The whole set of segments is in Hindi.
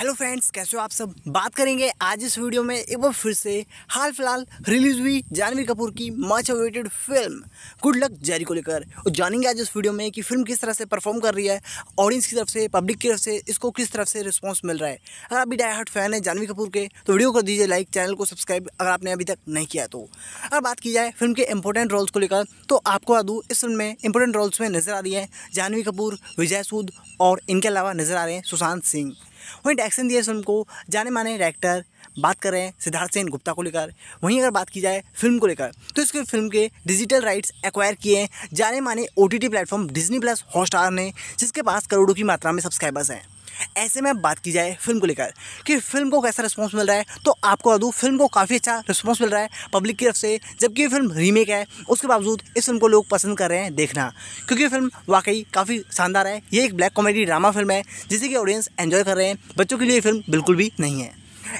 हेलो फ्रेंड्स कैसे हो आप सब बात करेंगे आज इस वीडियो में एक बार फिर से हाल फिलहाल रिलीज हुई जानवी कपूर की much awaited film good luck Jerry को लेकर और जानेंगे आज इस वीडियो में कि फिल्म किस तरह से परफॉर्म कर रही है ऑडियंस की तरफ से पब्लिक की तरफ से इसको किस तरफ से रिस्पॉन्स मिल रहा है अगर अभी डाई हार्ट फैन है जानवी कपूर के तो वीडियो कर दीजिए लाइक चैनल को सब्सक्राइब अगर आपने अभी तक नहीं किया तो अगर बात की जाए फिल्म के इंपॉर्टेंट रोल्स को लेकर तो आपको बता दूँ इस फिल्म में इंपॉर्टेंट रोल्स में नजर आ रही है जानवी कपूर विजय सूद और इनके अलावा नजर आ रहे हैं सुशांत सिंह वहीं डायरेक्शन दिया इस फिल्म को जाने माने डायरेक्टर बात कर रहे हैं सिद्धार्थ सेन गुप्ता को लेकर वहीं अगर बात की जाए फिल्म को लेकर तो इसके फिल्म के डिजिटल राइट्स एक्वायर किए हैं जाने माने O T platform Disney plus Hotstar ने जिसके पास करोड़ों की मात्रा में सब्सक्राइबर्स हैं ऐसे में बात की जाए फिल्म को लेकर कि फिल्म को कैसा रिस्पॉन्स मिल रहा है तो आपको बता दूँ फिल्म को काफ़ी अच्छा रिस्पॉन्स मिल रहा है पब्लिक की तरफ से जबकि ये फिल्म रीमेक है उसके बावजूद इस फिल्म को लोग पसंद कर रहे हैं देखना क्योंकि फिल्म वाकई काफ़ी शानदार है ये एक ब्लैक कॉमेडी ड्रामा फिल्म है जिसे कि ऑडियंस एन्जॉय कर रहे हैं बच्चों के लिए फिल्म बिल्कुल भी नहीं है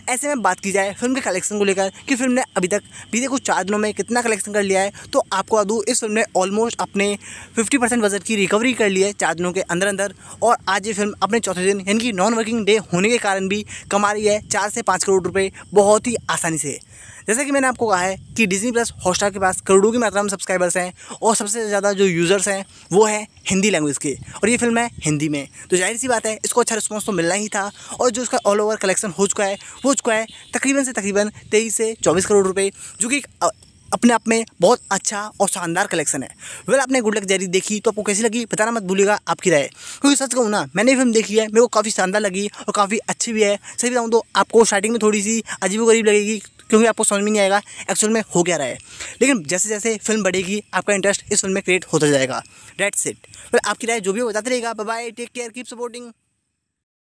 ऐसे में बात की जाए फिल्म के कलेक्शन को लेकर कि फिल्म ने अभी तक बीते कुछ चार दिनों में कितना कलेक्शन कर लिया है तो आपको बता दूँ इस फिल्म ने ऑलमोस्ट अपने फिफ्टी परसेंट बजट की रिकवरी कर ली है चार दिनों के अंदर अंदर और आज ये फिल्म अपने चौथे दिन यानी कि नॉन वर्किंग डे होने के कारण भी कमा रही है चार से पाँच करोड़ रुपये बहुत ही आसानी से जैसा कि मैंने आपको कहा है कि डिजनी प्लस हॉटस्टार के पास करोड़ों की मात्रा में सब्सक्राइबर्स हैं और सबसे ज़्यादा जो यूज़र्स हैं वो हैं हिंदी लैंग्वेज के और ये फिल्म है हिंदी में तो जाहिर सी बात है इसको अच्छा रिस्पॉन्स तो मिलना ही था और जो इसका ऑल ओवर कलेक्शन हो चुका है हो चुका है तकरीबन से तकरीबन तेईस से चौबीस करोड़ रुपये जो कि अपने आप में बहुत अच्छा और शानदार कलेक्शन है वेल आपने गुड लक जैरी देखी तो आपको कैसी लगी बताना मत भूलिएगा आपकी राय क्योंकि सच कहूँ ना मैंने फिल्म देखी है मेरे को काफ़ी शानदार लगी और काफ़ी अच्छी भी है सही बताऊँ तो आपको स्टार्टिंग में थोड़ी सी अजीब गरीब लगेगी क्योंकि आपको समझ में नहीं आएगा एक्चुअल में हो क्या रहा है लेकिन जैसे जैसे फिल्म बढ़ेगी आपका इंटरेस्ट इस फिल्म में क्रिएट होता जाएगा डेट सेट वेल आपकी राय जो भी हो बताते रहेगा bye take care keep supporting